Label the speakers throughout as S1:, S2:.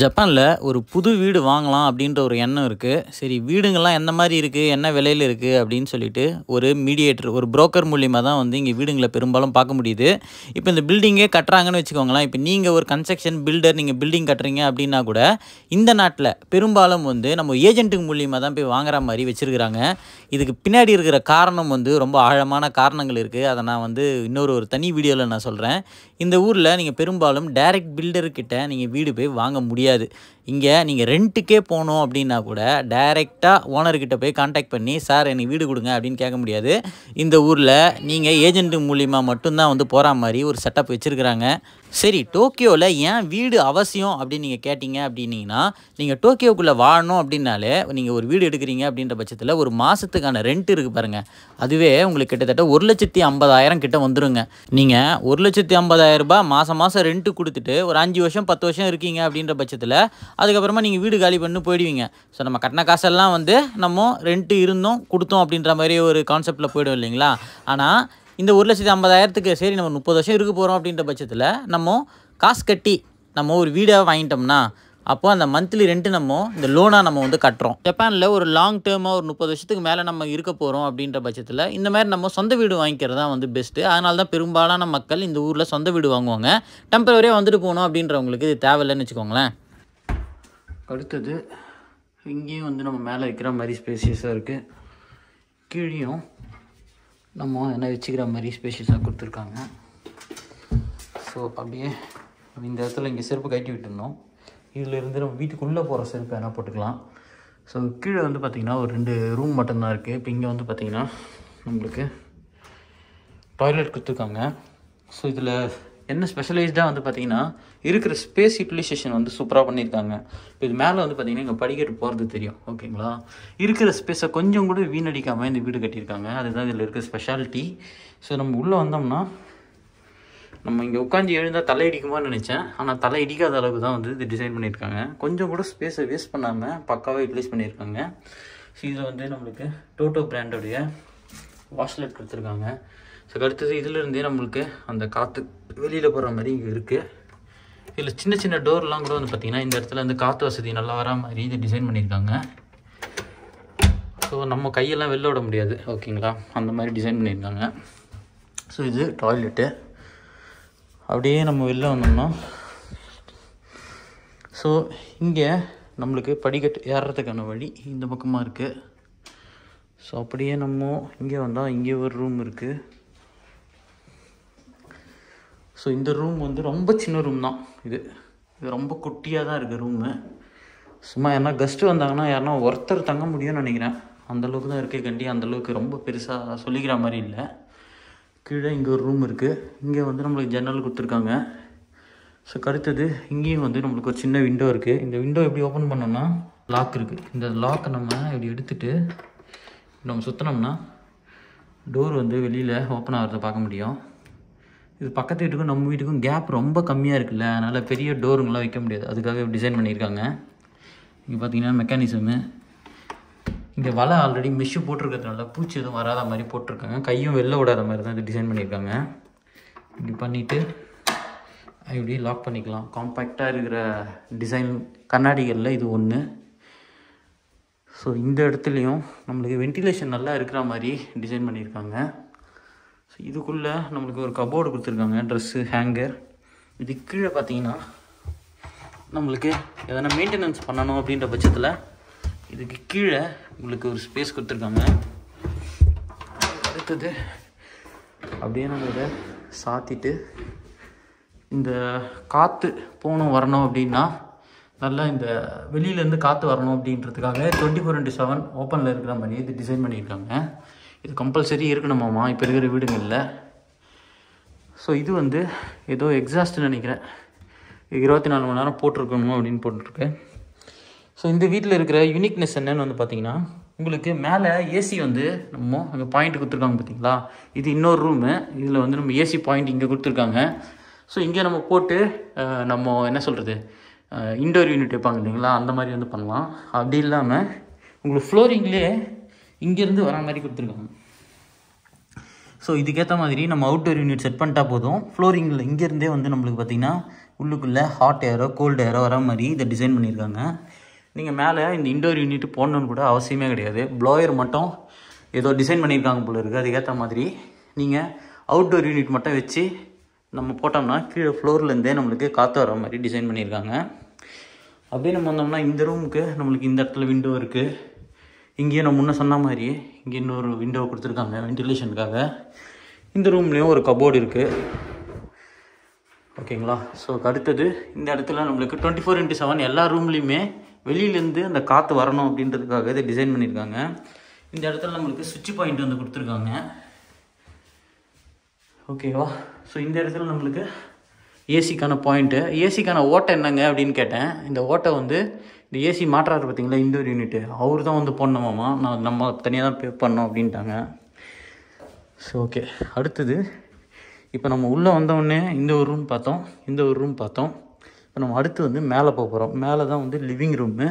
S1: ஜப்பானில் ஒரு புது வீடு வாங்கலாம் அப்படின்ற ஒரு எண்ணம் இருக்குது சரி வீடுங்கள்லாம் எந்த மாதிரி இருக்குது என்ன விலையில் இருக்குது அப்படின்னு சொல்லிட்டு ஒரு மீடியேட்டர் ஒரு புரோக்கர் மூலியமாக தான் வந்து இங்கே வீடுங்களை பெரும்பாலும் பார்க்க முடியுது இப்போ இந்த பில்டிங்கே கட்டுறாங்கன்னு வச்சுக்கோங்களேன் இப்போ நீங்கள் ஒரு கன்ஸ்ட்ரக்ஷன் பில்டர் நீங்கள் பில்டிங் கட்டுறீங்க அப்படின்னா கூட இந்த நாட்டில் பெரும்பாலும் வந்து நம்ம ஏஜென்ட்டுக்கு மூலியமாக தான் போய் வாங்குற மாதிரி வச்சுருக்கிறாங்க இதுக்கு பின்னாடி இருக்கிற காரணம் வந்து ரொம்ப ஆழமான காரணங்கள் இருக்குது அதை நான் வந்து இன்னொரு ஒரு தனி வீடியோவில் நான் சொல்கிறேன் இந்த ஊரில் நீங்கள் பெரும்பாலும் டைரக்ட் பில்டர்கிட்ட நீங்கள் வீடு போய் வாங்க முடியும் முடியாது இங்கே நீங்கள் ரெண்ட்டுக்கே போகணும் அப்படின்னா கூட டைரெக்டாக ஓனர்கிட்ட போய் காண்டாக்ட் பண்ணி சார் எனக்கு வீடு கொடுங்க அப்படின்னு கேட்க முடியாது இந்த ஊரில் நீங்கள் ஏஜென்ட்டு மூலிமா மட்டும்தான் வந்து போகிற மாதிரி ஒரு செட்டப் வச்சுருக்கிறாங்க சரி டோக்கியோவில் ஏன் வீடு அவசியம் அப்படின்னு நீங்கள் கேட்டிங்க அப்படின்னீங்கன்னா நீங்கள் டோக்கியோக்குள்ளே வாழணும் அப்படின்னாலே நீங்கள் ஒரு வீடு எடுக்கிறீங்க அப்படின்ற பட்சத்தில் ஒரு மாதத்துக்கான ரெண்ட் இருக்குது பாருங்கள் அதுவே உங்களுக்கு கிட்டத்தட்ட ஒரு லட்சத்தி ஐம்பதாயிரம் கிட்டே வந்துடுங்க நீங்கள் ஒரு லட்சத்தி ஐம்பதாயிரம் ரூபாய் மாதம் மாதம் ரெண்ட்டு கொடுத்துட்டு ஒரு அஞ்சு வருஷம் பத்து வருஷம் இருக்கீங்க அப்படின்ற பட்சத்தில் அதுக்கப்புறமா நீங்கள் வீடு காலி பண்ணி போயிடுவீங்க ஸோ நம்ம கட்டின காசெல்லாம் வந்து நம்ம ரெண்ட்டு இருந்தோம் கொடுத்தோம் அப்படின்ற மாதிரி ஒரு கான்செப்டில் போயிடும் இல்லைங்களா ஆனால் இந்த ஒரு லட்சத்தி ஐம்பதாயிரத்துக்கு சரி நம்ம முப்பது வருஷம் இருக்க போகிறோம் அப்படின்ற பட்சத்தில் நம்ம காசு கட்டி நம்ம ஒரு வீடாக வாங்கிட்டோம்னா அப்போது அந்த மந்த்லி ரெண்ட்டு நம்ம இந்த லோனாக நம்ம வந்து கட்டுறோம் ஜப்பானில் ஒரு லாங் டேர்மாக ஒரு முப்பது வருஷத்துக்கு மேலே நம்ம இருக்க போகிறோம் அப்படின்ற பட்சத்தில் இந்த மாதிரி நம்ம சொந்த வீடு வாங்கிக்கிறது தான் வந்து பெஸ்ட்டு அதனால தான் பெரும்பாலான மக்கள் இந்த ஊரில் சொந்த வீடு வாங்குவாங்க டெம்பரவரியாக வந்துட்டு போகணும் அப்படின்றவங்களுக்கு இது தேவையில்லைன்னு வச்சுக்கோங்களேன் அடுத்தது இங்கேயும் வந்து நம்ம மேலே வைக்கிற மாதிரி ஸ்பேசியஸாக இருக்குது கீழேயும் நம்ம என்ன வச்சுக்கிற மாதிரி ஸ்பேசியஸாக கொடுத்துருக்காங்க ஸோ அப்படியே இந்த இடத்துல இங்கே செருப்பு கட்டி விட்டுருந்தோம் இதிலேருந்து நம்ம வீட்டுக்குள்ளே போகிற செருப்பு என்ன போட்டுக்கலாம் ஸோ கீழே வந்து பார்த்திங்கன்னா ஒரு ரெண்டு ரூம் மட்டும்தான் இருக்குது இப்போ இங்கே வந்து பார்த்திங்கன்னா நம்மளுக்கு டாய்லெட் கொடுத்துருக்காங்க ஸோ இதில் என்ன ஸ்பெஷலைஸ்டாக வந்து பார்த்திங்கன்னா இருக்கிற ஸ்பேஸ் யூட்டிலைசேஷன் வந்து சூப்பராக பண்ணியிருக்காங்க இப்போ இது மேலே வந்து பார்த்திங்கன்னா இங்கே படிக்கட்டு போகிறது தெரியும் ஓகேங்களா இருக்கிற ஸ்பேஸை கொஞ்சம் கூட வீணடிக்காமல் இந்த வீடு கட்டியிருக்காங்க அதுதான் இதில் இருக்கிற ஸ்பெஷாலிட்டி ஸோ நம்ம உள்ளே வந்தோம்னா நம்ம இங்கே உட்காந்து எழுந்தால் தலை நினச்சேன் ஆனால் தலை இடிக்காத அளவுக்கு தான் வந்து இது டிசைன் பண்ணியிருக்காங்க கொஞ்சம் கூட ஸ்பேஸை வேஸ்ட் பண்ணாமல் பக்காவாக யூட்டிலைஸ் பண்ணியிருக்காங்க ஸோ இதில் வந்து நம்மளுக்கு டோட்டோ பிராண்டோடைய வாஷ்லெட் கொடுத்துருக்காங்க ஸோ அடுத்தது இதிலிருந்தே நம்மளுக்கு அந்த காற்று வெளியில் போகிற மாதிரி இங்கே இருக்குது இதில் சின்ன சின்ன டோர்லாம் கூட வந்து பார்த்திங்கன்னா இந்த இடத்துல வந்து காற்று வசதி நல்லா வர மாதிரி இது டிசைன் பண்ணியிருக்காங்க ஸோ நம்ம கையெல்லாம் வெளில விட முடியாது ஓகேங்களா அந்த மாதிரி டிசைன் பண்ணியிருக்காங்க ஸோ இது டாய்லெட்டு அப்படியே நம்ம வெளில வந்தோம்னா ஸோ இங்கே நம்மளுக்கு படிக்கட்டு ஏறுறதுக்கான வழி இந்த பக்கமாக இருக்குது ஸோ அப்படியே நம்ம இங்கே வந்தால் இங்கே ஒரு ரூம் இருக்குது ஸோ இந்த ரூம் வந்து ரொம்ப சின்ன ரூம் தான் இது இது ரொம்ப குட்டியாக தான் இருக்குது ரூமு சும்மா யாரா கெஸ்ட்டு வந்தாங்கன்னா யாருன்னா ஒருத்தர் தங்க முடியும்னு நினைக்கிறேன் அந்தளவுக்கு தான் இருக்கே கண்டி அந்தளவுக்கு ரொம்ப பெருசாக சொல்லிக்கிற மாதிரி இல்லை கீழே இங்கே ஒரு ரூம் இருக்குது இங்கே வந்து நம்மளுக்கு ஜன்னல் கொடுத்துருக்காங்க ஸோ கருத்தது இங்கேயும் வந்து நம்மளுக்கு ஒரு சின்ன விண்டோ இருக்குது இந்த விண்டோ எப்படி ஓப்பன் பண்ணோம்னா லாக் இருக்குது இந்த லாக்கை நம்ம இப்படி எடுத்துகிட்டு நம்ம சுற்றினோம்னா டோர் வந்து வெளியில் ஓப்பன் ஆகிறத பார்க்க முடியும் இது பக்கத்து வீட்டுக்கும் நம்ம வீட்டுக்கும் கேப் ரொம்ப கம்மியாக இருக்குல்ல அதனால் பெரிய டோருங்களாம் வைக்க முடியாது அதுக்காக டிசைன் பண்ணியிருக்காங்க இங்கே பார்த்தீங்கன்னா மெக்கானிசமு இங்கே வலை ஆல்ரெடி மிஷு போட்டிருக்கிறதுனால பூச்சி எதுவும் வராத மாதிரி போட்டிருக்காங்க கையும் வெளில விடாத மாதிரி தான் இது டிசைன் பண்ணியிருக்காங்க இப்படி பண்ணிவிட்டு இப்படி லாக் பண்ணிக்கலாம் காம்பேக்டாக இருக்கிற டிசைன் கண்ணாடிகளில் இது ஒன்று ஸோ இந்த இடத்துலையும் நம்மளுக்கு வென்டிலேஷன் நல்லா இருக்கிற மாதிரி டிசைன் பண்ணியிருக்காங்க ஸோ இதுக்குள்ளே நம்மளுக்கு ஒரு கபோர்டு கொடுத்துருக்காங்க ட்ரெஸ்ஸு ஹேங்கர் இது கீழே பார்த்தீங்கன்னா நம்மளுக்கு எதனா மெயின்டெனன்ஸ் பண்ணணும் அப்படின்ற பட்சத்தில் இதுக்கு கீழே உங்களுக்கு ஒரு ஸ்பேஸ் கொடுத்துருக்காங்க அடுத்தது அப்படியே நம்ம இதை சாத்திட்டு இந்த காற்று போகணும் வரணும் அப்படின்னா நல்லா இந்த வெளியிலேருந்து காற்று வரணும் அப்படின்றதுக்காக டுவெண்ட்டி ஃபோர் இன்ட்டு செவன் ஓப்பனில் இருக்கிற மாதிரி இது டிசைன் பண்ணியிருக்காங்க இது கம்பல்சரி இருக்கணுமாம்மா இப்போ இருக்கிற வீடுங்களில் ஸோ இது வந்து ஏதோ எக்ஸாஸ்ட்னு நினைக்கிறேன் இருபத்தி நாலு மணி நேரம் போட்டிருக்கணுமோ அப்படின்னு போட்டுருக்கேன் ஸோ இந்த வீட்டில் இருக்கிற யூனிக்னஸ் என்னன்னு வந்து பார்த்தீங்கன்னா உங்களுக்கு மேலே ஏசி வந்து நம்ம அங்கே பாயிண்ட் கொடுத்துருக்காங்க பார்த்தீங்களா இது இன்னொரு ரூமு இதில் வந்து நம்ம ஏசி பாயிண்ட் இங்கே கொடுத்துருக்காங்க ஸோ இங்கே நம்ம போட்டு நம்ம என்ன சொல்கிறது இண்டோர் யூனிட் வைப்பாங்க இல்லைங்களா அந்த மாதிரி வந்து பண்ணலாம் அப்படி இல்லாமல் உங்களுக்கு ஃப்ளோரிங்லேயே இங்கேருந்து வர மாதிரி கொடுத்துருக்காங்க ஸோ இதுக்கேற்ற மாதிரி நம்ம அவுட்டோர் யூனிட் செட் பண்ணிட்டா போதும் ஃப்ளோரிங்கில் இங்கேருந்தே வந்து நம்மளுக்கு பார்த்திங்கன்னா உள்ளுக்குள்ளே ஹாட் ஏரோ கோல்டு ஏரோ வர மாதிரி இதை டிசைன் பண்ணியிருக்காங்க நீங்கள் மேலே இந்த இண்டோர் யூனிட் போடணுன்னு கூட அவசியமே கிடையாது ப்ளோயர் மட்டும் ஏதோ டிசைன் பண்ணியிருக்காங்க போல இருக்குது அதுக்கேற்ற மாதிரி நீங்கள் அவுட்டோர் யூனிட் மட்டும் வச்சு நம்ம போட்டோம்னா கீழே ஃப்ளோர்லேருந்தே நம்மளுக்கு காற்று வர மாதிரி டிசைன் பண்ணியிருக்காங்க அப்படியே நம்ம வந்தோம்னா இந்த ரூமுக்கு நம்மளுக்கு இந்த இடத்துல விண்டோ இருக்குது இங்கேயே நான் முன்னே சொன்ன மாதிரி இங்கே இன்னொரு விண்டோ கொடுத்துருக்காங்க வென்டிலேஷனுக்காக இந்த ரூம்லேயும் ஒரு கபோர்டு இருக்குது ஓகேங்களா ஸோ அடுத்தது இந்த இடத்துல நம்மளுக்கு டுவெண்ட்டி ஃபோர் இன்ட்டு செவன் எல்லா ரூம்லேயுமே வெளியிலேருந்து அந்த காற்று வரணும் அப்படின்றதுக்காக இதை டிசைன் பண்ணியிருக்காங்க இந்த இடத்துல நம்மளுக்கு சுவிட்ச் பாயிண்ட் வந்து கொடுத்துருக்காங்க ஓகேவா ஸோ இந்த இடத்துல நம்மளுக்கு ஏசிக்கான பாயிண்ட்டு ஏசிக்கான ஓட்டை என்னங்க அப்படின்னு கேட்டேன் இந்த ஓட்டை வந்து இந்த ஏசி மாற்றாரு பார்த்தீங்களா இந்த ஒரு யூனிட்டு அவர் தான் வந்து போடணுமாம்மா நான் நம்ம தனியாக தான் பே பண்ணோம் அப்படின்ட்டாங்க ஸோ ஓகே அடுத்தது இப்போ நம்ம உள்ளே வந்தோடனே இந்த ஒரு ரூம் பார்த்தோம் இந்த ஒரு ரூம் பார்த்தோம் இப்போ நம்ம அடுத்து வந்து மேலே போக போகிறோம் மேலே தான் வந்து லிவிங் ரூமு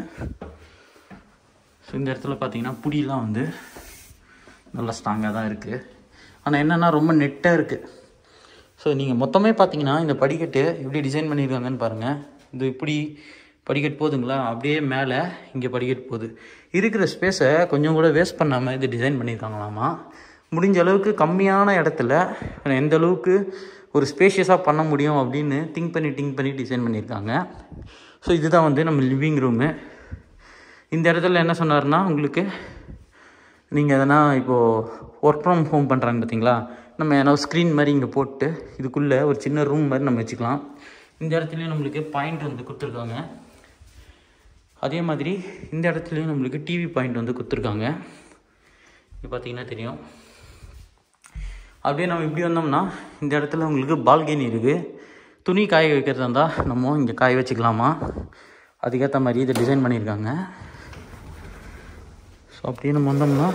S1: ஸோ இந்த இடத்துல பார்த்தீங்கன்னா புடியெலாம் வந்து நல்லா ஸ்ட்ராங்காக தான் இருக்குது ஆனால் என்னென்னா ரொம்ப நெட்டாக இருக்குது ஸோ நீங்கள் மொத்தமே பார்த்தீங்கன்னா இந்த படிக்கட்டு எப்படி டிசைன் பண்ணியிருக்காங்கன்னு பாருங்கள் இது இப்படி படிக்கட் போதுங்களா அப்படியே மேலே இங்கே படிக்கட் போகுது இருக்கிற ஸ்பேஸை கொஞ்சம் கூட வேஸ்ட் பண்ணாமல் இது டிசைன் பண்ணியிருக்காங்களாமா முடிஞ்ச அளவுக்கு கம்மியான இடத்துல எந்த அளவுக்கு ஒரு ஸ்பேஷியஸாக பண்ண முடியும் அப்படின்னு திங்க் பண்ணி திங்க் பண்ணி டிசைன் பண்ணியிருக்காங்க ஸோ இதுதான் வந்து நம்ம லிவிங் ரூமு இந்த இடத்துல என்ன சொன்னார்னா உங்களுக்கு நீங்கள் எதனா இப்போது ஒர்க் ஃப்ரம் ஹோம் பண்ணுறாங்க பார்த்தீங்களா நம்ம ஏதாவது ஸ்க்ரீன் மாதிரி இங்கே போட்டு இதுக்குள்ளே ஒரு சின்ன ரூம் மாதிரி நம்ம வச்சுக்கலாம் இந்த இடத்துலையும் நம்மளுக்கு பாயிண்ட் வந்து கொடுத்துருக்காங்க அதே மாதிரி இந்த இடத்துலையும் நம்மளுக்கு டிவி பாயிண்ட் வந்து கொடுத்துருக்காங்க இது பார்த்திங்கன்னா தெரியும் அப்படியே நம்ம இப்படி வந்தோம்னா இந்த இடத்துல உங்களுக்கு பால்கனி இருக்குது துணி காய வைக்கிறதா இருந்தால் நம்ம இங்கே காய வச்சுக்கலாமா அதுக்கேற்ற மாதிரி இதை டிசைன் பண்ணியிருக்காங்க ஸோ அப்படியே நம்ம வந்தோம்னா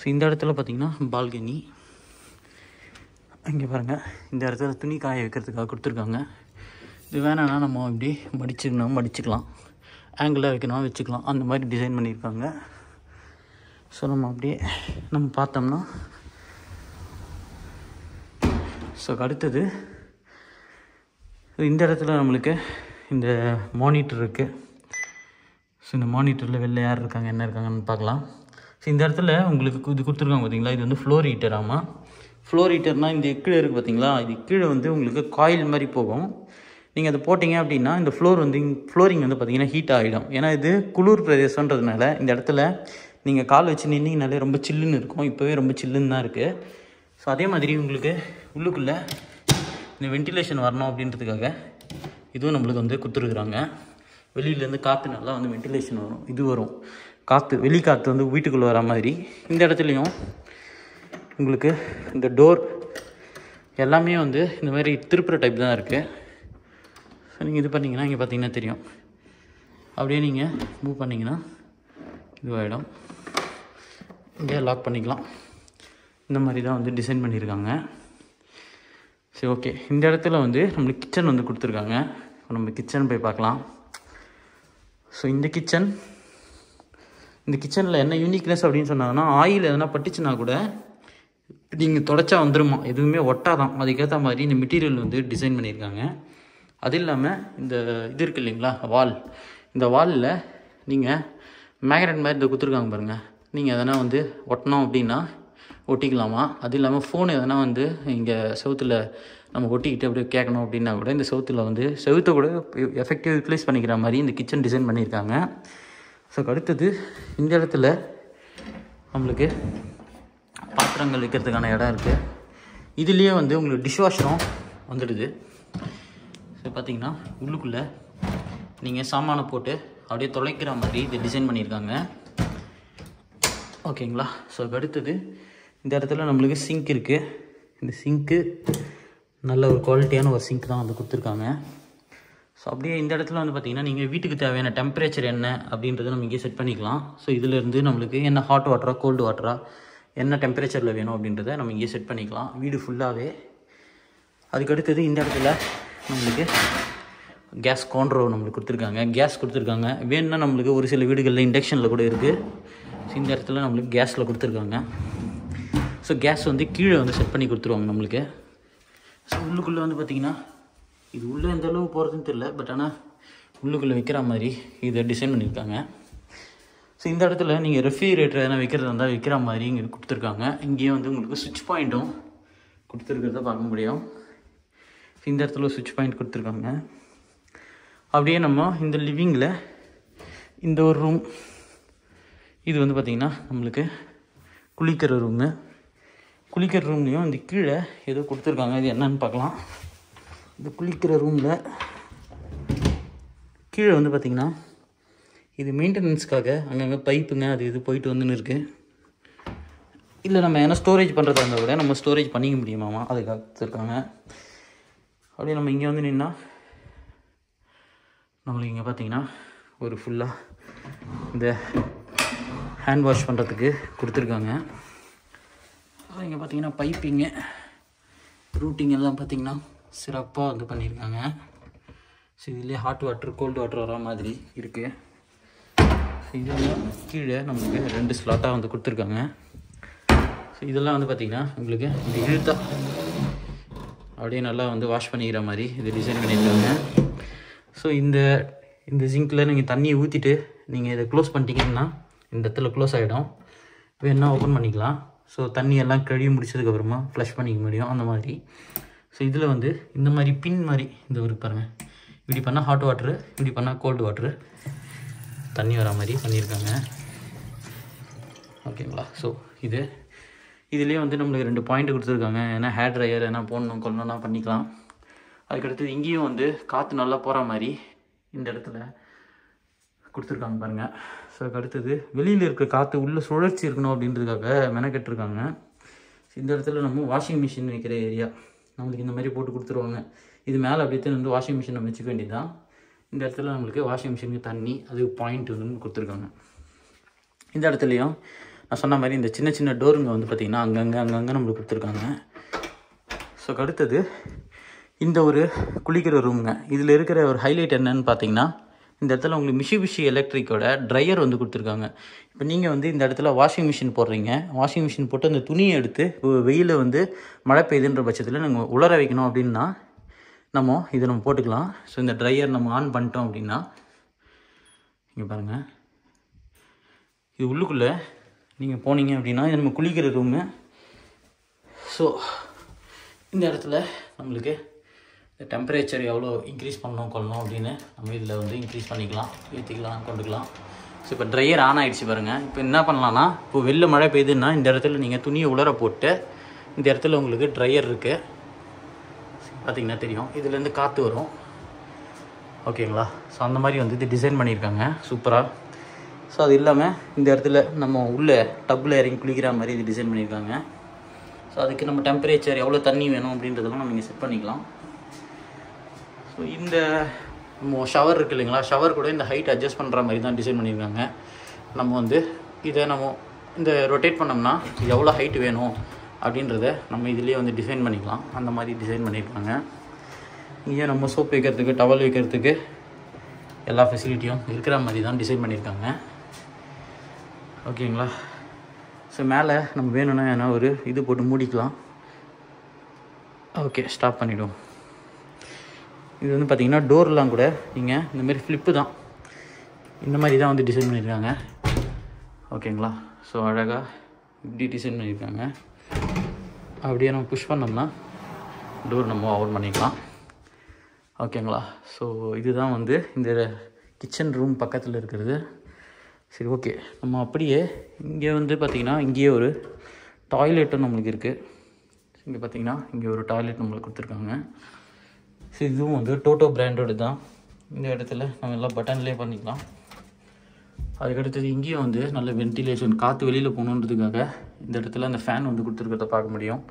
S1: ஸோ இந்த இடத்துல பார்த்திங்கன்னா பால்கனி இங்கே பாருங்கள் இந்த இடத்துல துணி காய வைக்கிறதுக்காக கொடுத்துருக்காங்க இது வேணான்னா நம்ம இப்படி மடிச்சுக்கணும் மடிச்சுக்கலாம் ஆங்கிளாக வைக்கணும் வச்சுக்கலாம் அந்த மாதிரி டிசைன் பண்ணியிருக்காங்க ஸோ நம்ம அப்படியே நம்ம பார்த்தோம்னா ஸோ அடுத்தது இந்த இடத்துல நம்மளுக்கு இந்த மானிட்டர் இருக்குது ஸோ இந்த மானிட்டரில் வெளில யார் இருக்காங்க என்ன இருக்காங்கன்னு பார்க்கலாம் ஸோ இந்த இடத்துல உங்களுக்கு இது கொடுத்துருக்காங்க பார்த்தீங்களா இது வந்து ஃப்ளோர் ஹீட்டர் ஆமாம் ஃப்ளோர் ஹீட்டர்னால் இந்த கீழே இருக்குது பார்த்தீங்களா இது கீழே வந்து உங்களுக்கு காயில் மாதிரி போகும் நீங்கள் அதை போட்டிங்க அப்படின்னா இந்த ஃப்ளோர் வந்து ஃப்ளோரிங் வந்து பார்த்திங்கன்னா ஹீட் ஆகிடும் ஏன்னா இது குளிர் பிரதேசன்றதுனால இந்த இடத்துல நீங்கள் கால் வச்சு நின்னீங்கனாலே ரொம்ப சில்லுன்னு இருக்கும் இப்போவே ரொம்ப சில்லுன்னு தான் இருக்குது ஸோ அதே மாதிரி உங்களுக்கு உள்ளுக்குள்ளே இந்த வென்டிலேஷன் வரணும் அப்படின்றதுக்காக இதுவும் நம்மளுக்கு வந்து கொடுத்துருக்குறாங்க வெளியிலேருந்து காற்று நல்லா வந்து வென்டிலேஷன் வரும் இது வரும் காற்று வெளி காற்று வந்து வீட்டுக்குள்ளே வர மாதிரி இந்த இடத்துலையும் உங்களுக்கு இந்த டோர் எல்லாமே வந்து இந்த மாதிரி திருப்புற டைப் தான் இருக்குது நீங்கள் இது பண்ணிங்கன்னா இங்கே பார்த்தீங்கன்னா தெரியும் அப்படியே நீங்கள் மூவ் பண்ணிங்கன்னா இதுவாகிடும் இங்கே லாக் பண்ணிக்கலாம் இந்த மாதிரி தான் வந்து டிசைன் பண்ணியிருக்காங்க சரி ஓகே இந்த இடத்துல வந்து நம்மளுக்கு கிச்சன் வந்து கொடுத்துருக்காங்க இப்போ நம்ம கிச்சன் போய் பார்க்கலாம் ஸோ இந்த கிச்சன் இந்த கிச்சனில் என்ன யூனிக்னஸ் அப்படின்னு சொன்னாங்கன்னா ஆயில் எதனா பட்டுச்சுன்னா கூட நீங்கள் தொடச்சா வந்துடுமா எதுவுமே ஒட்டாதான் அதுக்கேற்ற மாதிரி இந்த மெட்டீரியல் வந்து டிசைன் பண்ணியிருக்காங்க அது இல்லாமல் இந்த இது இருக்குது இல்லைங்களா வால் இந்த வாலில் நீங்கள் மேக்னட் மாதிரி இதை கொடுத்துருக்காங்க பாருங்கள் நீங்கள் எதனா வந்து ஒட்டினோம் அப்படின்னா ஒட்டிக்கலாமா அது இல்லாமல் ஃபோன் எதனா வந்து இங்கே செவுத்தில் நம்ம ஒட்டிக்கிட்டு அப்படியே கேட்கணும் அப்படின்னா கூட இந்த செவுத்தில் வந்து செவத்தை கூட எஃபெக்டிவ் யூட்டிலைஸ் பண்ணிக்கிற மாதிரி இந்த கிச்சன் டிசைன் பண்ணியிருக்காங்க ஸோ அடுத்தது இந்த இடத்துல நம்மளுக்கு பாத்திரங்கள் வைக்கிறதுக்கான இடம் இருக்குது இதுலேயே வந்து உங்களுக்கு டிஷ்வாஷரும் வந்துடுது ஸோ பார்த்தீங்கன்னா உள்ளுக்குள்ளே நீங்கள் சாமானை போட்டு அப்படியே தொலைக்கிற மாதிரி இது டிசைன் பண்ணியிருக்காங்க ஓகேங்களா ஸோ அடுத்தது இந்த இடத்துல நம்மளுக்கு சிங்க் இருக்குது இந்த சிங்க்கு நல்ல ஒரு குவாலிட்டியான ஒரு சிங்க் தான் வந்து கொடுத்துருக்காங்க ஸோ அப்படியே இந்த இடத்துல வந்து பார்த்திங்கன்னா நீங்கள் வீட்டுக்கு தேவையான டெம்பரேச்சர் என்ன அப்படின்றத நம்ம இங்கே செட் பண்ணிக்கலாம் ஸோ இதிலேருந்து நம்மளுக்கு என்ன ஹாட் வாட்டரா கோல்டு வாட்டரா என்ன டெம்பரேச்சரில் வேணும் அப்படின்றத நம்ம இங்கே செட் பண்ணிக்கலாம் வீடு ஃபுல்லாகவே அதுக்கடுத்தது இந்த இடத்துல நம்மளுக்கு கேஸ் கவுண்டரோ நம்மளுக்கு கொடுத்துருக்காங்க கேஸ் கொடுத்துருக்காங்க வேணும்னா நம்மளுக்கு ஒரு சில வீடுகளில் இண்டக்ஷனில் கூட இருக்குது ஸோ இந்த இடத்துல நம்மளுக்கு கேஸில் கொடுத்துருக்காங்க ஸோ கேஸ் வந்து கீழே வந்து செட் பண்ணி கொடுத்துருவாங்க நம்மளுக்கு ஸோ உள்ளுக்குள்ளே வந்து பார்த்திங்கன்னா இது உள்ளே எந்த அளவு போகிறதுன்னு தெரில பட் ஆனால் உள்ளுக்குள்ளே வைக்கிற மாதிரி இதை டிசைன் பண்ணியிருக்காங்க ஸோ இந்த இடத்துல நீங்கள் ரெஃப்ரிஜிரேட்டர் எதனா வைக்கிறதா இருந்தால் வைக்கிற மாதிரி இங்கே கொடுத்துருக்காங்க இங்கேயும் வந்து உங்களுக்கு சுவிட்ச் பாயிண்ட்டும் கொடுத்துருக்கிறத பார்க்க முடியும் இந்த இடத்துல ஒரு சுவிட்ச் பாயிண்ட் கொடுத்துருக்காங்க அப்படியே நம்ம இந்த லிவிங்கில் இந்த ஒரு ரூம் இது வந்து பார்த்திங்கன்னா நம்மளுக்கு குளிக்கிற ரூமு குளிக்கிற ரூம்லேயும் இந்த கீழே ஏதோ கொடுத்துருக்காங்க இது என்னன்னு பார்க்கலாம் இந்த குளிக்கிற ரூமில் கீழே வந்து பார்த்திங்கன்னா இது மெயின்டெனன்ஸ்க்காக அங்கங்கே பைப்புங்க அது இது போயிட்டு வந்துன்னு இருக்குது இல்லை நம்ம ஏன்னா ஸ்டோரேஜ் பண்ணுறதா இருந்தால் கூட நம்ம ஸ்டோரேஜ் பண்ணிக்க முடியுமாமா அதுக்காக இருக்காங்க அப்படியே நம்ம இங்கே வந்து நின்னா நம்மளுக்கு இங்கே பார்த்தீங்கன்னா ஒரு ஃபுல்லாக இந்த ஹேண்ட் வாஷ் பண்ணுறதுக்கு கொடுத்துருக்காங்க அப்புறம் இங்கே பார்த்தீங்கன்னா பைப்பிங்கு ரூட்டிங் எல்லாம் பார்த்தீங்கன்னா சிறப்பாக வந்து பண்ணியிருக்காங்க ஸோ இதுலேயே ஹாட் வாட்டர் கோல்டு வாட்டர் வர மாதிரி இருக்குது இதெல்லாம் கீழே நம்மளுக்கு ரெண்டு ஸ்லாட்டாக வந்து கொடுத்துருக்காங்க ஸோ இதெல்லாம் வந்து பார்த்திங்கன்னா உங்களுக்கு இந்த இழுத்தாக அப்படியே நல்லா வந்து வாஷ் பண்ணிக்கிற மாதிரி இது டிசைன் பண்ணியிருக்காங்க ஸோ இந்த இந்த ஜிங்கில் நீங்கள் தண்ணியை ஊற்றிட்டு நீங்கள் இதை க்ளோஸ் பண்ணிட்டீங்கன்னா இந்த இடத்துல க்ளோஸ் ஆகிடும் என்ன ஓப்பன் பண்ணிக்கலாம் ஸோ தண்ணி எல்லாம் கழுவி முடிச்சதுக்கப்புறமா ஃப்ளஷ் பண்ணிக்க முடியும் அந்த மாதிரி ஸோ இதில் வந்து இந்த மாதிரி பின் மாதிரி இந்த ஒரு பாருங்கள் இப்படி பண்ணால் ஹாட் வாட்ரு இப்படி பண்ணால் கோல்டு வாட்ரு தண்ணி வரா மாதிரி பண்ணியிருக்காங்க ஓகேங்களா ஸோ இது இதுலேயே வந்து நம்மளுக்கு ரெண்டு பாயிண்ட் கொடுத்துருக்காங்க ஏன்னா ஹேர் ட்ரையர் ஏன்னா போடணும் கொள்ளணும்னா பண்ணிக்கலாம் அதுக்கடுத்து இங்கேயும் வந்து காற்று நல்லா போகிற மாதிரி இந்த இடத்துல கொடுத்துருக்காங்க பாருங்கள் ஸோ அதுக்கடுத்தது வெளியில் இருக்க காற்று உள்ளே சுழற்சி இருக்கணும் அப்படின்றதுக்காக மெனக்கெட்டிருக்காங்க இந்த இடத்துல நம்ம வாஷிங் மிஷின் வைக்கிற ஏரியா நம்மளுக்கு இந்த மாதிரி போட்டு கொடுத்துருவாங்க இது மேலே அப்படியே வந்து வாஷிங் மிஷின் நம்ம வச்சுக்க வேண்டியதுதான் இந்த இடத்துல நம்மளுக்கு வாஷிங் மிஷினுக்கு தண்ணி அதுக்கு பாயிண்ட் வந்து கொடுத்துருக்காங்க இந்த இடத்துலையும் நான் சொன்ன மாதிரி இந்த சின்ன சின்ன டோருங்க வந்து பார்த்திங்கன்னா அங்கங்கே அங்கங்கே நம்மளுக்கு கொடுத்துருக்காங்க ஸோ அடுத்தது இந்த ஒரு குளிக்கிற ரூமுங்க இதில் இருக்கிற ஒரு ஹைலைட் என்னன்னு பார்த்தீங்கன்னா இந்த இடத்துல உங்களுக்கு மிஷி மிஷி எலக்ட்ரிக்கோட ட்ரையர் வந்து கொடுத்துருக்காங்க இப்போ நீங்கள் வந்து இந்த இடத்துல வாஷிங் மிஷின் போடுறீங்க வாஷிங் மிஷின் போட்டு அந்த துணியை எடுத்து வெயிலில் வந்து மழை பெய்யுதுன்ற பட்சத்தில் நாங்கள் உலர வைக்கணும் அப்படின்னா நம்ம இதை நம்ம போட்டுக்கலாம் ஸோ இந்த ட்ரையர் நம்ம ஆன் பண்ணிட்டோம் அப்படின்னா இங்கே பாருங்கள் இது உள்ளுக்குள்ளே நீங்கள் போனீங்க அப்படின்னா இது நம்ம குளிக்கிற ரூமு ஸோ இந்த இடத்துல நம்மளுக்கு இந்த டெம்பரேச்சர் எவ்வளோ இன்க்ரீஸ் பண்ணணும் கொள்ளணும் அப்படின்னு நம்ம இதில் வந்து இன்க்ரீஸ் பண்ணிக்கலாம் ஏற்றிக்கலாம் கொண்டுக்கலாம் ஸோ இப்போ ட்ரையர் ஆன் ஆகிடுச்சு பாருங்கள் இப்போ என்ன பண்ணலான்னா இப்போ வெளில மழை பெய்யுதுன்னா இந்த இடத்துல நீங்கள் துணியை உலர போட்டு இந்த இடத்துல உங்களுக்கு ட்ரையர் இருக்குது பார்த்திங்கன்னா தெரியும் இதுலேருந்து காற்று வரும் ஓகேங்களா ஸோ அந்த மாதிரி வந்து இது டிசைன் பண்ணியிருக்காங்க சூப்பராக ஸோ அது இல்லாமல் இந்த இடத்துல நம்ம உள்ளே டப்பில் இறங்கி குளிக்கிற மாதிரி இது டிசைன் பண்ணியிருக்காங்க ஸோ அதுக்கு நம்ம டெம்பரேச்சர் எவ்வளோ தண்ணி வேணும் அப்படின்றதெல்லாம் நம்ம செட் பண்ணிக்கலாம் ஸோ இந்த நம்ம ஷவர் இருக்குது இல்லைங்களா ஷவர் கூட இந்த ஹைட் அட்ஜஸ்ட் பண்ணுற மாதிரி தான் டிசைன் பண்ணியிருக்காங்க நம்ம வந்து இதை நம்ம இந்த ரொட்டேட் பண்ணோம்னா எவ்வளோ ஹைட் வேணும் அப்படின்றத நம்ம இதுலேயே வந்து டிசைன் பண்ணிக்கலாம் அந்த மாதிரி டிசைன் பண்ணியிருக்காங்க இங்கே நம்ம சோப் வைக்கிறதுக்கு டவல் வைக்கிறதுக்கு எல்லா ஃபெசிலிட்டியும் இருக்கிற மாதிரி தான் டிசைன் பண்ணியிருக்காங்க ஓகேங்களா ஸோ மேலே நம்ம வேணும்னா ஏன்னா ஒரு இது போட்டு மூடிக்கலாம் ஓகே ஸ்டாப் பண்ணிவிடுவோம் இது வந்து பார்த்திங்கன்னா டோர்லாம் கூட நீங்கள் இந்தமாரி ஃப்ளிப்பு தான் இந்த மாதிரி தான் வந்து டிசைன் பண்ணியிருக்காங்க ஓகேங்களா ஸோ அழகாக இப்படி டிசைன் பண்ணியிருக்காங்க அப்படியே நம்ம புஷ் பண்ணோம்னா டோர் நம்ம ஓப்பன் பண்ணிக்கலாம் ஓகேங்களா ஸோ இதுதான் வந்து இந்த கிச்சன் ரூம் பக்கத்தில் இருக்கிறது சரி ஓகே நம்ம அப்படியே இங்கே வந்து பார்த்திங்கன்னா இங்கேயே ஒரு டாய்லெட்டும் நம்மளுக்கு இருக்குது இங்கே பார்த்திங்கன்னா இங்கே ஒரு டாய்லெட் நம்மளுக்கு கொடுத்துருக்காங்க ஸோ இதுவும் வந்து டோட்டோ பிராண்டோடு தான் இந்த இடத்துல நம்ம எல்லாம் பட்டன்லேயே பண்ணிக்கலாம் அதுக்கடுத்தது இங்கேயும் வந்து நல்ல வென்டிலேஷன் காற்று வெளியில் போகணுன்றதுக்காக இந்த இடத்துல அந்த ஃபேன் வந்து கொடுத்துருக்கிறத பார்க்க முடியும்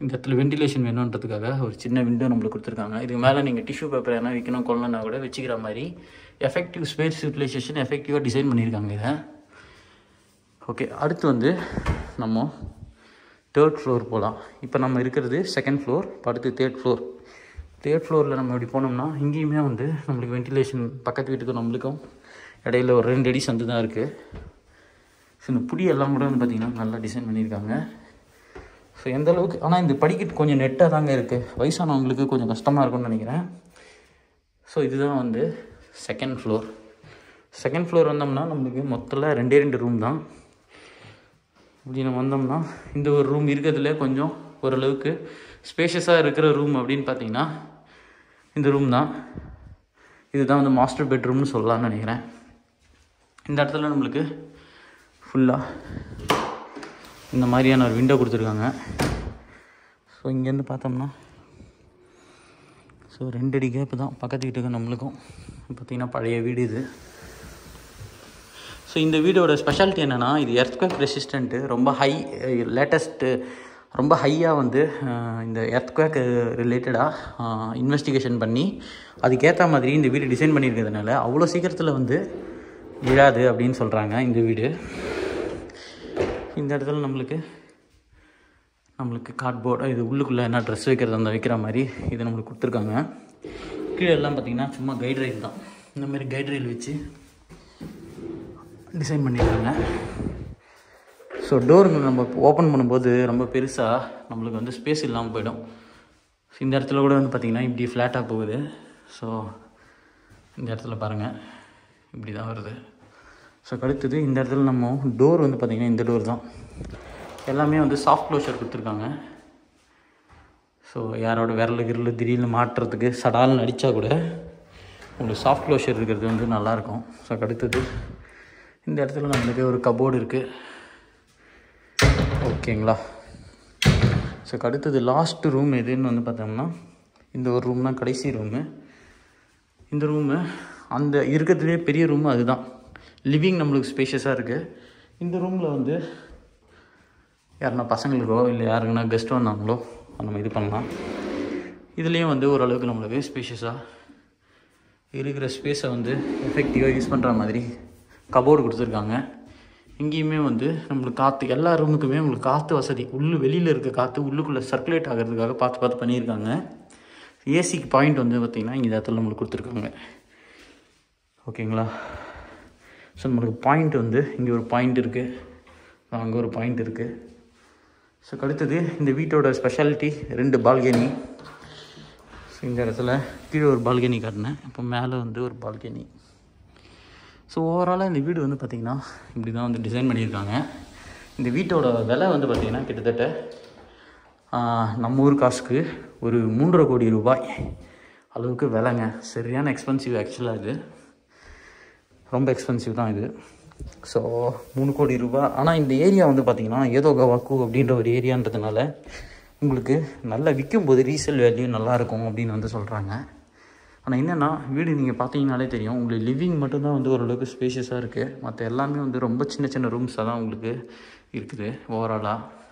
S1: இந்த இடத்துல வென்டிலேஷன் வேணுன்றதுக்காக ஒரு சின்ன விண்டோ நம்மளுக்கு கொடுத்துருக்காங்க இதுக்கு மேலே நீங்கள் டிஷ்யூ பேப்பர் எதனா விற்கணும் கொள்ளணுன்னா கூட வச்சுக்கிற மாதிரி எஃபெக்டிவ் ஸ்பேஸ் யூட்டிலைசேஷன் எஃபெக்டிவாக டிசைன் பண்ணியிருக்காங்க இதை ஓகே அடுத்து வந்து நம்ம தேர்ட் ஃப்ளோர் போகலாம் இப்போ நம்ம இருக்கிறது செகண்ட் ஃப்ளோர் அடுத்து தேர்ட் ஃப்ளோர் தேர்ட் ஃப்ளோரில் நம்ம இப்படி போனோம்னா இங்கேயுமே வந்து நம்மளுக்கு வென்டிலேஷன் பக்கத்து வீட்டுக்கும் நம்மளுக்கும் இடையில ஒரு ரெண்டு அடி சந்து தான் இருக்குது ஸோ இந்த புடி எல்லாம் கூட வந்து பார்த்திங்கன்னா நல்லா டிசைன் பண்ணியிருக்காங்க ஸோ எந்த அளவுக்கு ஆனால் இந்த படிக்கட்டு கொஞ்சம் நெட்டாக தாங்க இருக்குது வயசானவங்களுக்கு கொஞ்சம் கஷ்டமாக இருக்கும்னு நினைக்கிறேன் ஸோ இதுதான் வந்து செகண்ட் ஃப்ளோர் செகண்ட் ஃப்ளோர் வந்தோம்னா நம்மளுக்கு மொத்தத்தில் ரெண்டே ரெண்டு ரூம் தான் இப்படி நம்ம வந்தோம்னா இந்த ஒரு ரூம் இருக்கிறதுல கொஞ்சம் ஓரளவுக்கு ஸ்பேஷியஸாக இருக்கிற ரூம் அப்படின்னு பார்த்தீங்கன்னா இந்த ரூம் தான் இதுதான் வந்து மாஸ்டர் பெட்ரூம்னு சொல்லலாம்னு நினைக்கிறேன் இந்த இடத்துல நம்மளுக்கு ஃபுல்லாக இந்த மாதிரியான ஒரு விண்டோ கொடுத்துருக்காங்க ஸோ இங்கேருந்து பார்த்தோம்னா ஸோ ரெண்டு அடி கேப்பு தான் பக்கத்து இருக்க நம்மளுக்கும் பார்த்திங்கன்னா பழைய வீடு இது ஸோ இந்த வீடோட ஸ்பெஷாலிட்டி என்னென்னா இது எர்த்குவேக் ரெசிஸ்டண்ட்டு ரொம்ப ஹை லேட்டஸ்ட்டு ரொம்ப ஹையாக வந்து இந்த எர்த்குவேக் ரிலேட்டடாக இன்வெஸ்டிகேஷன் பண்ணி அதுக்கேற்ற மாதிரி இந்த வீடு டிசைன் பண்ணியிருக்கிறதுனால அவ்வளோ சீக்கிரத்தில் வந்து விழாது அப்படின்னு சொல்கிறாங்க இந்த வீடு இந்த இடத்துல நம்மளுக்கு நம்மளுக்கு கார்ட்போர்டு இது உள்ளுக்குள்ளே என்ன ட்ரெஸ் வைக்கிறது அந்த வைக்கிற மாதிரி இது நம்மளுக்கு கொடுத்துருக்காங்க கீழே எல்லாம் சும்மா கைட் ரயில் தான் இந்த மாதிரி கைட் ரயில் வச்சு டிசைன் பண்ணியிருக்காங்க ஸோ டோருங்க நம்ம ஓப்பன் பண்ணும்போது ரொம்ப பெருசாக நம்மளுக்கு வந்து ஸ்பேஸ் இல்லாமல் போயிடும் இந்த இடத்துல கூட வந்து பார்த்திங்கன்னா இப்படி ஃப்ளாட்டாக போகுது ஸோ இந்த இடத்துல பாருங்கள் இப்படி தான் வருது ஸோ கழுத்துது இந்த இடத்துல நம்ம டோர் வந்து பார்த்திங்கன்னா இந்த டோர் தான் எல்லாமே வந்து சாஃப்ட் க்ளோஷர் கொடுத்துருக்காங்க ஸோ யாரோட விரல் கிரல் திடீர்னு மாட்டுறதுக்கு சடால்னு அடித்தா கூட உங்களுக்கு சாஃப்ட் க்ளோஷர் இருக்கிறது வந்து நல்லாயிருக்கும் ஸோ அடுத்தது இந்த இடத்துல நம்மளுக்கு ஒரு கபோர்டு இருக்குது ஓகேங்களா ஸோ அடுத்தது லாஸ்ட் ரூம் எதுன்னு வந்து பார்த்தோம்னா இந்த ஒரு ரூம் தான் கடைசி ரூமு இந்த ரூமு அந்த இருக்கிறதுலே பெரிய ரூம் அதுதான் லிவிங் நம்மளுக்கு ஸ்பேஷியஸாக இருக்குது இந்த ரூமில் வந்து யாருன்னா பசங்களுக்கோ இல்லை யாருக்குன்னா கெஸ்ட் வந்தாங்களோ நம்ம இது பண்ணலாம் இதுலேயும் வந்து ஓரளவுக்கு நம்மளுக்கு ஸ்பேஷியஸாக இருக்கிற ஸ்பேஸை வந்து எஃபெக்டிவாக யூஸ் பண்ணுற மாதிரி கபோர்டு கொடுத்துருக்காங்க இங்கேயுமே வந்து நம்மளுக்கு காற்று எல்லா ரூமுக்குமே நம்மளுக்கு காற்று வசதி உள்ளு வெளியில் இருக்க காற்று உள்ளுக்குள்ளே சர்க்குலேட் ஆகிறதுக்காக பார்த்து பார்த்து பண்ணியிருக்காங்க ஏசிக்கு பாயிண்ட் வந்து பார்த்திங்கன்னா இங்கே இடத்துல நம்மளுக்கு கொடுத்துருக்காங்க ஓகேங்களா ஸோ நம்மளுக்கு பாயிண்ட் வந்து இங்கே ஒரு பாயிண்ட் இருக்குது அங்கே ஒரு பாயிண்ட் இருக்குது ஸோ கழுத்தது இந்த வீட்டோட ஸ்பெஷாலிட்டி ரெண்டு பால்கனி ஸோ இந்த இடத்துல கீழே ஒரு பால்கனி காட்டினேன் இப்போ மேலே வந்து ஒரு பால்கனி ஸோ ஓவராலாக இந்த வீடு வந்து பார்த்திங்கன்னா இப்படி தான் வந்து டிசைன் பண்ணியிருக்காங்க இந்த வீட்டோட விலை வந்து பார்த்திங்கன்னா கிட்டத்தட்ட நம்ம ஊர் காசுக்கு ஒரு மூன்றரை கோடி ரூபாய் அளவுக்கு விலைங்க சரியான எக்ஸ்பென்சிவ் ஆக்சுவலாக இது ரொம்ப எக்ஸ்பென்சிவ் தான் இது ஸோ மூணு கோடி ரூபாய் ஆனால் இந்த ஏரியா வந்து பார்த்திங்கன்னா ஏதோ கவாக்கு அப்படின்ற ஒரு ஏரியான்றதுனால உங்களுக்கு நல்லா விற்கும்போது ரீசேல் வேல்யூ நல்லாயிருக்கும் அப்படின்னு வந்து சொல்கிறாங்க ஆனால் என்னென்னா வீடு நீங்கள் பார்த்தீங்கனாலே தெரியும் உங்களுக்கு லிவிங் மட்டும்தான் வந்து ஓரளவுக்கு ஸ்பேஷியஸாக இருக்குது மற்ற எல்லாமே வந்து ரொம்ப சின்ன சின்ன ரூம்ஸாக தான் உங்களுக்கு இருக்குது ஓவராலாக